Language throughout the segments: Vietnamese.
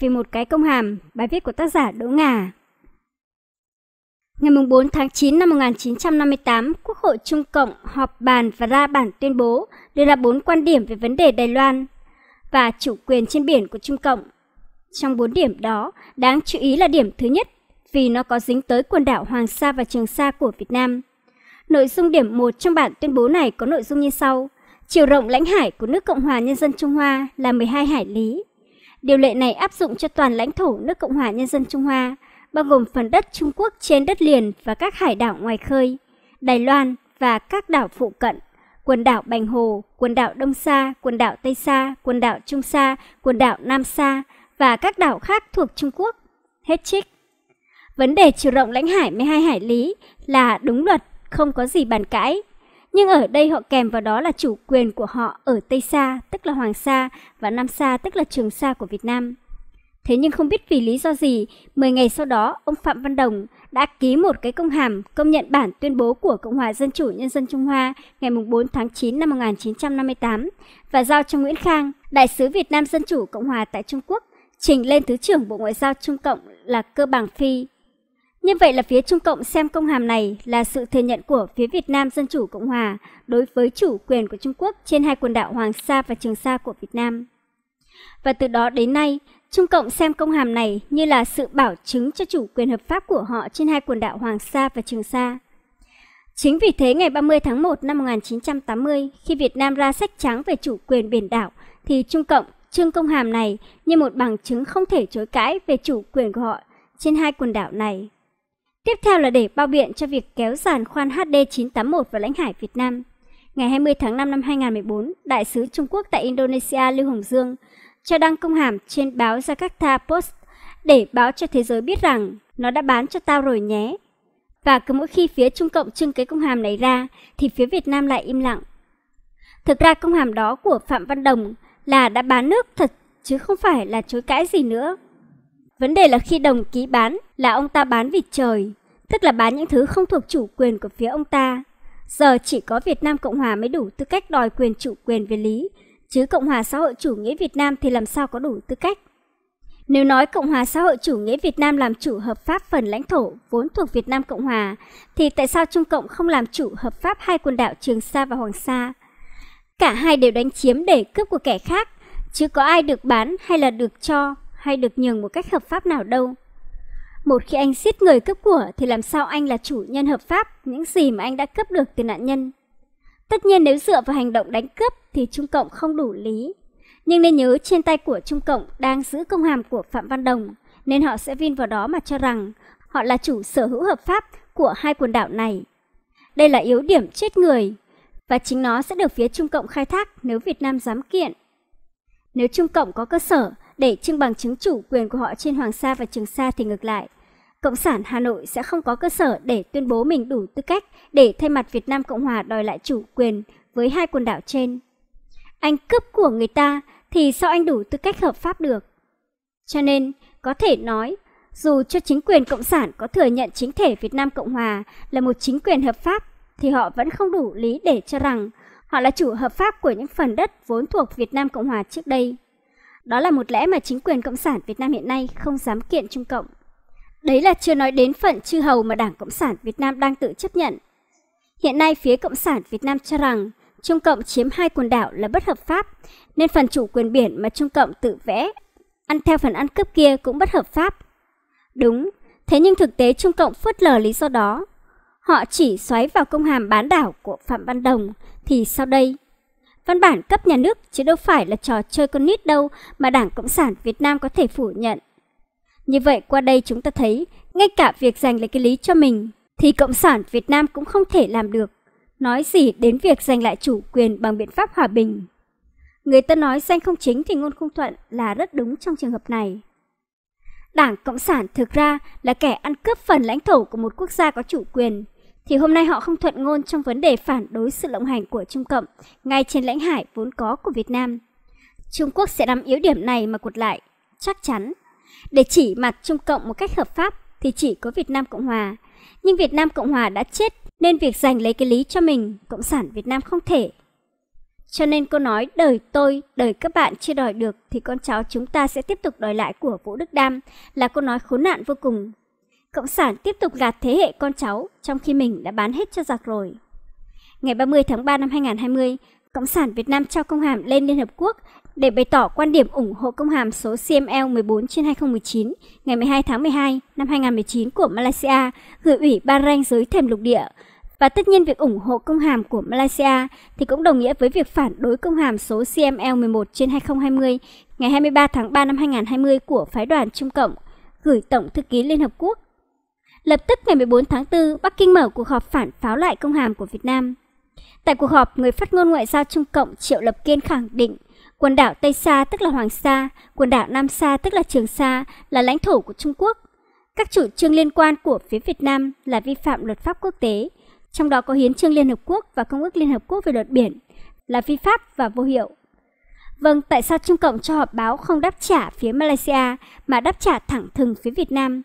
hẹn vì một cái công hàm, bài viết của tác giả Đỗ Ngà. Ngày 4 tháng 9 năm 1958, Quốc hội Trung Cộng họp bàn và ra bản tuyên bố đưa ra bốn quan điểm về vấn đề Đài Loan và chủ quyền trên biển của Trung Cộng. Trong bốn điểm đó, đáng chú ý là điểm thứ nhất vì nó có dính tới quần đảo Hoàng Sa và Trường Sa của Việt Nam. Nội dung điểm 1 trong bản tuyên bố này có nội dung như sau. Chiều rộng lãnh hải của nước Cộng hòa Nhân dân Trung Hoa là 12 hải lý, Điều lệ này áp dụng cho toàn lãnh thổ nước Cộng hòa Nhân dân Trung Hoa, bao gồm phần đất Trung Quốc trên đất liền và các hải đảo ngoài khơi, Đài Loan và các đảo phụ cận, quần đảo Bành Hồ, quần đảo Đông Sa, quần đảo Tây Sa, quần đảo Trung Sa, quần đảo Nam Sa và các đảo khác thuộc Trung Quốc. Hết trích. Vấn đề chiều rộng lãnh hải 12 hải lý là đúng luật, không có gì bàn cãi, nhưng ở đây họ kèm vào đó là chủ quyền của họ ở Tây Sa, tức là Hoàng Sa, và Nam Sa, tức là Trường Sa của Việt Nam. Thế nhưng không biết vì lý do gì, 10 ngày sau đó, ông Phạm Văn Đồng đã ký một cái công hàm công nhận bản tuyên bố của Cộng hòa Dân chủ Nhân dân Trung Hoa ngày 4 tháng 9 năm 1958 và giao cho Nguyễn Khang, Đại sứ Việt Nam Dân chủ Cộng hòa tại Trung Quốc, trình lên Thứ trưởng Bộ Ngoại giao Trung Cộng là Cơ Bàng Phi như vậy là phía Trung Cộng xem công hàm này là sự thừa nhận của phía Việt Nam Dân Chủ Cộng Hòa đối với chủ quyền của Trung Quốc trên hai quần đảo Hoàng Sa và Trường Sa của Việt Nam. Và từ đó đến nay, Trung Cộng xem công hàm này như là sự bảo chứng cho chủ quyền hợp pháp của họ trên hai quần đảo Hoàng Sa và Trường Sa. Chính vì thế ngày 30 tháng 1 năm 1980, khi Việt Nam ra sách trắng về chủ quyền biển đảo, thì Trung Cộng trương công hàm này như một bằng chứng không thể chối cãi về chủ quyền của họ trên hai quần đảo này. Tiếp theo là để bao biện cho việc kéo giàn khoan HD981 vào lãnh hải Việt Nam. Ngày 20 tháng 5 năm 2014, Đại sứ Trung Quốc tại Indonesia Lưu Hồng Dương cho đăng công hàm trên báo Jakarta Post để báo cho thế giới biết rằng nó đã bán cho tao rồi nhé. Và cứ mỗi khi phía Trung Cộng trưng cái công hàm này ra thì phía Việt Nam lại im lặng. Thực ra công hàm đó của Phạm Văn Đồng là đã bán nước thật chứ không phải là chối cãi gì nữa. Vấn đề là khi đồng ký bán là ông ta bán vịt trời, tức là bán những thứ không thuộc chủ quyền của phía ông ta. Giờ chỉ có Việt Nam Cộng Hòa mới đủ tư cách đòi quyền chủ quyền về lý, chứ Cộng Hòa xã hội chủ nghĩa Việt Nam thì làm sao có đủ tư cách. Nếu nói Cộng hòa xã hội chủ nghĩa Việt Nam làm chủ hợp pháp phần lãnh thổ vốn thuộc Việt Nam Cộng hòa, thì tại sao Trung Cộng không làm chủ hợp pháp hai quần đảo Trường Sa và Hoàng Sa? Cả hai đều đánh chiếm để cướp của kẻ khác, chứ có ai được bán hay là được cho hay được nhường một cách hợp pháp nào đâu. Một khi anh giết người cướp của thì làm sao anh là chủ nhân hợp pháp những gì mà anh đã cướp được từ nạn nhân. Tất nhiên nếu dựa vào hành động đánh cướp thì Trung Cộng không đủ lý. Nhưng nên nhớ trên tay của Trung Cộng đang giữ công hàm của Phạm Văn Đồng, nên họ sẽ vin vào đó mà cho rằng họ là chủ sở hữu hợp pháp của hai quần đảo này. Đây là yếu điểm chết người, và chính nó sẽ được phía Trung Cộng khai thác nếu Việt Nam dám kiện. Nếu Trung Cộng có cơ sở để trưng bằng chứng chủ quyền của họ trên Hoàng Sa và Trường Sa thì ngược lại. Cộng sản Hà Nội sẽ không có cơ sở để tuyên bố mình đủ tư cách để thay mặt Việt Nam Cộng Hòa đòi lại chủ quyền với hai quần đảo trên. Anh cướp của người ta thì sao anh đủ tư cách hợp pháp được? Cho nên, có thể nói, dù cho chính quyền Cộng sản có thừa nhận chính thể Việt Nam Cộng Hòa là một chính quyền hợp pháp, thì họ vẫn không đủ lý để cho rằng họ là chủ hợp pháp của những phần đất vốn thuộc Việt Nam Cộng Hòa trước đây. Đó là một lẽ mà chính quyền Cộng sản Việt Nam hiện nay không dám kiện Trung Cộng. Đấy là chưa nói đến phận chư hầu mà Đảng Cộng sản Việt Nam đang tự chấp nhận. Hiện nay phía Cộng sản Việt Nam cho rằng Trung Cộng chiếm hai quần đảo là bất hợp pháp, nên phần chủ quyền biển mà Trung Cộng tự vẽ, ăn theo phần ăn cướp kia cũng bất hợp pháp. Đúng, thế nhưng thực tế Trung Cộng phớt lờ lý do đó. Họ chỉ xoáy vào công hàm bán đảo của Phạm Văn Đồng, thì sau đây Văn bản cấp nhà nước chứ đâu phải là trò chơi con nít đâu mà Đảng Cộng sản Việt Nam có thể phủ nhận. Như vậy qua đây chúng ta thấy, ngay cả việc giành lấy cái lý cho mình thì Cộng sản Việt Nam cũng không thể làm được. Nói gì đến việc giành lại chủ quyền bằng biện pháp hòa bình. Người ta nói danh không chính thì ngôn không thuận là rất đúng trong trường hợp này. Đảng Cộng sản thực ra là kẻ ăn cướp phần lãnh thổ của một quốc gia có chủ quyền thì hôm nay họ không thuận ngôn trong vấn đề phản đối sự lộng hành của Trung Cộng ngay trên lãnh hải vốn có của Việt Nam. Trung Quốc sẽ nắm yếu điểm này mà cụt lại, chắc chắn. Để chỉ mặt Trung Cộng một cách hợp pháp thì chỉ có Việt Nam Cộng Hòa. Nhưng Việt Nam Cộng Hòa đã chết nên việc giành lấy cái lý cho mình, Cộng sản Việt Nam không thể. Cho nên cô nói đời tôi, đời các bạn chưa đòi được thì con cháu chúng ta sẽ tiếp tục đòi lại của Vũ Đức Đam là cô nói khốn nạn vô cùng. Cộng sản tiếp tục gạt thế hệ con cháu trong khi mình đã bán hết cho giặc rồi. Ngày 30 tháng 3 năm 2020, Cộng sản Việt Nam trao công hàm lên Liên Hợp Quốc để bày tỏ quan điểm ủng hộ công hàm số CML 14 trên 2019 ngày 12 tháng 12 năm 2019 của Malaysia gửi Ủy ban ranh giới thềm lục địa. Và tất nhiên việc ủng hộ công hàm của Malaysia thì cũng đồng nghĩa với việc phản đối công hàm số CML 11 trên 2020 ngày 23 tháng 3 năm 2020 của Phái đoàn Trung Cộng gửi Tổng Thư ký Liên Hợp Quốc Lập tức ngày 14 tháng 4, Bắc Kinh mở cuộc họp phản pháo lại công hàm của Việt Nam. Tại cuộc họp, người phát ngôn ngoại giao Trung Cộng Triệu Lập Kiên khẳng định quần đảo Tây Sa tức là Hoàng Sa, quần đảo Nam Sa tức là Trường Sa là lãnh thổ của Trung Quốc. Các chủ trương liên quan của phía Việt Nam là vi phạm luật pháp quốc tế, trong đó có Hiến trương Liên Hợp Quốc và Công ước Liên Hợp Quốc về luật biển, là vi pháp và vô hiệu. Vâng, tại sao Trung Cộng cho họp báo không đáp trả phía Malaysia mà đáp trả thẳng thừng phía Việt Nam?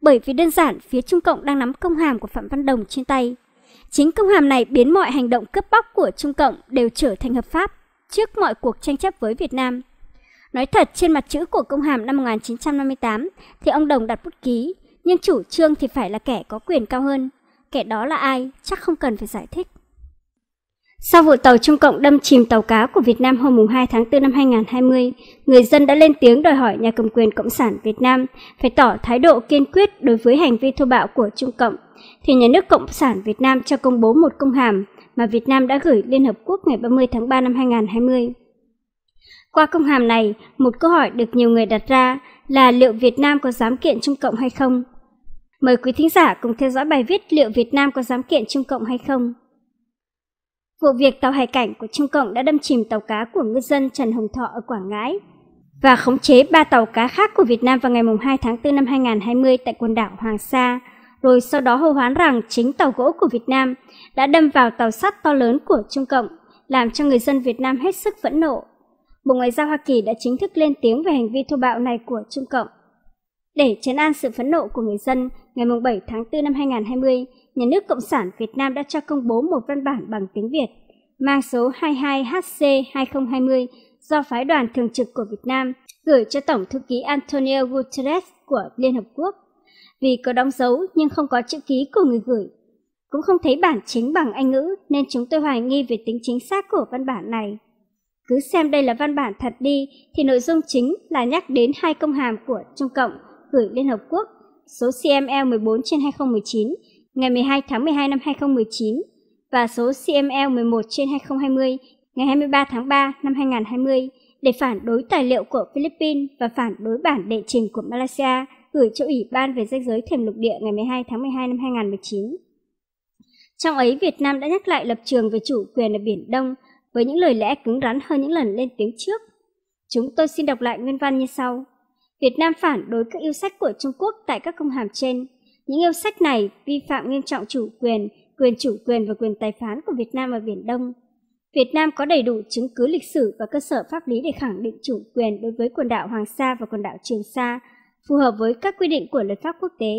bởi vì đơn giản phía Trung Cộng đang nắm công hàm của Phạm Văn Đồng trên tay. Chính công hàm này biến mọi hành động cướp bóc của Trung Cộng đều trở thành hợp pháp trước mọi cuộc tranh chấp với Việt Nam. Nói thật, trên mặt chữ của công hàm năm 1958 thì ông Đồng đặt bút ký, nhưng chủ trương thì phải là kẻ có quyền cao hơn. Kẻ đó là ai, chắc không cần phải giải thích. Sau vụ tàu Trung Cộng đâm chìm tàu cá của Việt Nam hôm 2 tháng 4 năm 2020, người dân đã lên tiếng đòi hỏi nhà cầm quyền Cộng sản Việt Nam phải tỏ thái độ kiên quyết đối với hành vi thô bạo của Trung Cộng, thì nhà nước Cộng sản Việt Nam cho công bố một công hàm mà Việt Nam đã gửi Liên Hợp Quốc ngày 30 tháng 3 năm 2020. Qua công hàm này, một câu hỏi được nhiều người đặt ra là liệu Việt Nam có dám kiện Trung Cộng hay không? Mời quý thính giả cùng theo dõi bài viết liệu Việt Nam có dám kiện Trung Cộng hay không? Vụ việc tàu hải cảnh của Trung Cộng đã đâm chìm tàu cá của ngư dân Trần Hồng Thọ ở Quảng Ngãi và khống chế ba tàu cá khác của Việt Nam vào ngày 2 tháng 4 năm 2020 tại quần đảo Hoàng Sa, rồi sau đó hô hoán rằng chính tàu gỗ của Việt Nam đã đâm vào tàu sắt to lớn của Trung Cộng, làm cho người dân Việt Nam hết sức phẫn nộ. Bộ Ngoại giao Hoa Kỳ đã chính thức lên tiếng về hành vi thô bạo này của Trung Cộng. Để chấn an sự phẫn nộ của người dân, ngày 7 tháng 4 năm 2020, nhà nước Cộng sản Việt Nam đã cho công bố một văn bản bằng tiếng Việt mang số 22HC-2020 do Phái đoàn Thường trực của Việt Nam gửi cho Tổng Thư ký Antonio Guterres của Liên Hợp Quốc. Vì có đóng dấu nhưng không có chữ ký của người gửi, cũng không thấy bản chính bằng Anh ngữ nên chúng tôi hoài nghi về tính chính xác của văn bản này. Cứ xem đây là văn bản thật đi thì nội dung chính là nhắc đến hai công hàm của Trung Cộng gửi Liên Hợp Quốc số CML 14 trên 2019 ngày 12 tháng 12 năm 2019 và số CML 11 trên 2020 ngày 23 tháng 3 năm 2020 để phản đối tài liệu của Philippines và phản đối bản đệ trình của Malaysia gửi cho Ủy ban về danh giới thềm lục địa ngày 12 tháng 12 năm 2019. Trong ấy, Việt Nam đã nhắc lại lập trường về chủ quyền ở Biển Đông với những lời lẽ cứng rắn hơn những lần lên tiếng trước. Chúng tôi xin đọc lại nguyên văn như sau. Việt Nam phản đối các yêu sách của Trung Quốc tại các công hàm trên những yêu sách này vi phạm nghiêm trọng chủ quyền, quyền chủ quyền và quyền tài phán của Việt Nam ở Biển Đông. Việt Nam có đầy đủ chứng cứ lịch sử và cơ sở pháp lý để khẳng định chủ quyền đối với quần đảo Hoàng Sa và quần đảo Trường Sa, phù hợp với các quy định của luật pháp quốc tế.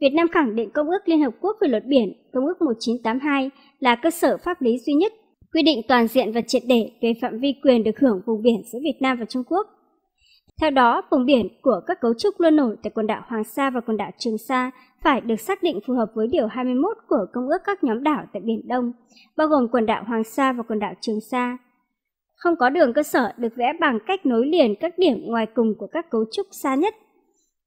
Việt Nam khẳng định Công ước Liên Hợp Quốc về luật biển, Công ước 1982 là cơ sở pháp lý duy nhất quy định toàn diện và triệt để về phạm vi quyền được hưởng vùng biển giữa Việt Nam và Trung Quốc theo đó, vùng biển của các cấu trúc luôn nổi tại quần đảo Hoàng Sa và quần đảo Trường Sa phải được xác định phù hợp với Điều 21 của Công ước các nhóm đảo tại Biển Đông, bao gồm quần đảo Hoàng Sa và quần đảo Trường Sa. Không có đường cơ sở được vẽ bằng cách nối liền các điểm ngoài cùng của các cấu trúc xa nhất.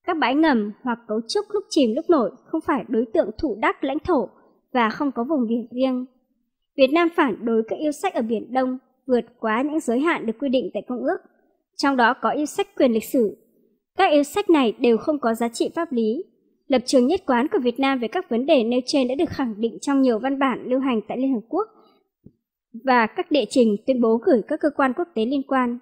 Các bãi ngầm hoặc cấu trúc lúc chìm lúc nổi không phải đối tượng thủ đắc lãnh thổ và không có vùng biển riêng. Việt Nam phản đối các yêu sách ở Biển Đông vượt quá những giới hạn được quy định tại Công ước trong đó có yêu sách quyền lịch sử. Các yêu sách này đều không có giá trị pháp lý. Lập trường nhất quán của Việt Nam về các vấn đề nêu trên đã được khẳng định trong nhiều văn bản lưu hành tại Liên Hợp Quốc và các địa trình tuyên bố gửi các cơ quan quốc tế liên quan.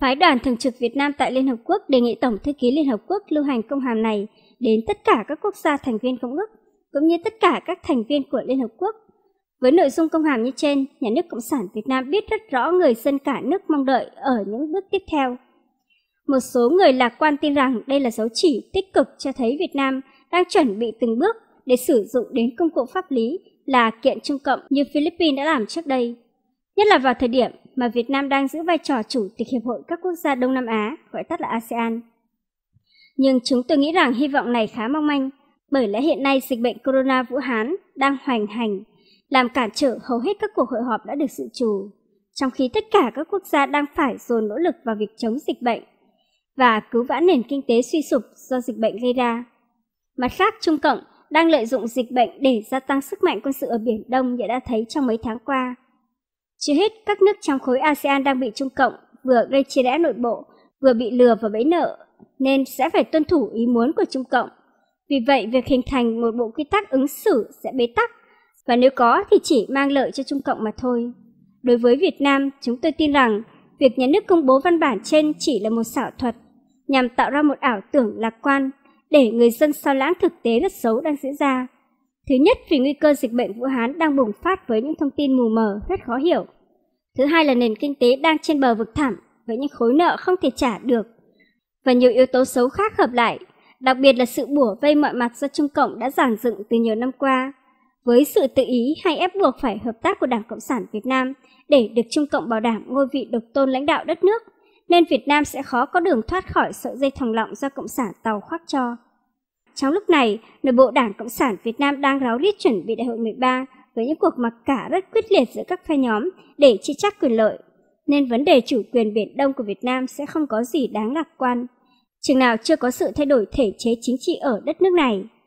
Phái đoàn thường trực Việt Nam tại Liên Hợp Quốc đề nghị Tổng thư ký Liên Hợp Quốc lưu hành công hàm này đến tất cả các quốc gia thành viên công ước cũng như tất cả các thành viên của Liên Hợp Quốc với nội dung công hàm như trên, nhà nước Cộng sản Việt Nam biết rất rõ người dân cả nước mong đợi ở những bước tiếp theo. Một số người lạc quan tin rằng đây là dấu chỉ tích cực cho thấy Việt Nam đang chuẩn bị từng bước để sử dụng đến công cụ pháp lý là kiện trung cộng như Philippines đã làm trước đây. Nhất là vào thời điểm mà Việt Nam đang giữ vai trò chủ tịch Hiệp hội các quốc gia Đông Nam Á, gọi tắt là ASEAN. Nhưng chúng tôi nghĩ rằng hy vọng này khá mong manh, bởi lẽ hiện nay dịch bệnh corona Vũ Hán đang hoành hành làm cản trở hầu hết các cuộc hội họp đã được dự trù, trong khi tất cả các quốc gia đang phải dồn nỗ lực vào việc chống dịch bệnh và cứu vãn nền kinh tế suy sụp do dịch bệnh gây ra. Mặt khác, Trung Cộng đang lợi dụng dịch bệnh để gia tăng sức mạnh quân sự ở Biển Đông như đã thấy trong mấy tháng qua. Chưa hết, các nước trong khối ASEAN đang bị Trung Cộng vừa gây chia rẽ nội bộ, vừa bị lừa và bẫy nợ, nên sẽ phải tuân thủ ý muốn của Trung Cộng. Vì vậy, việc hình thành một bộ quy tắc ứng xử sẽ bế tắc và nếu có thì chỉ mang lợi cho Trung Cộng mà thôi. Đối với Việt Nam, chúng tôi tin rằng việc nhà nước công bố văn bản trên chỉ là một xảo thuật nhằm tạo ra một ảo tưởng lạc quan để người dân sao lãng thực tế rất xấu đang diễn ra. Thứ nhất vì nguy cơ dịch bệnh Vũ Hán đang bùng phát với những thông tin mù mờ rất khó hiểu. Thứ hai là nền kinh tế đang trên bờ vực thẳm với những khối nợ không thể trả được và nhiều yếu tố xấu khác hợp lại, đặc biệt là sự bủa vây mọi mặt do Trung Cộng đã giản dựng từ nhiều năm qua với sự tự ý hay ép buộc phải hợp tác của Đảng Cộng sản Việt Nam để được Trung Cộng bảo đảm ngôi vị độc tôn lãnh đạo đất nước, nên Việt Nam sẽ khó có đường thoát khỏi sợi dây thòng lọng do Cộng sản Tàu khoác cho. Trong lúc này, nội bộ Đảng Cộng sản Việt Nam đang ráo riết chuẩn bị đại hội 13 với những cuộc mặc cả rất quyết liệt giữa các phe nhóm để chia chắc quyền lợi, nên vấn đề chủ quyền Biển Đông của Việt Nam sẽ không có gì đáng lạc quan, chừng nào chưa có sự thay đổi thể chế chính trị ở đất nước này.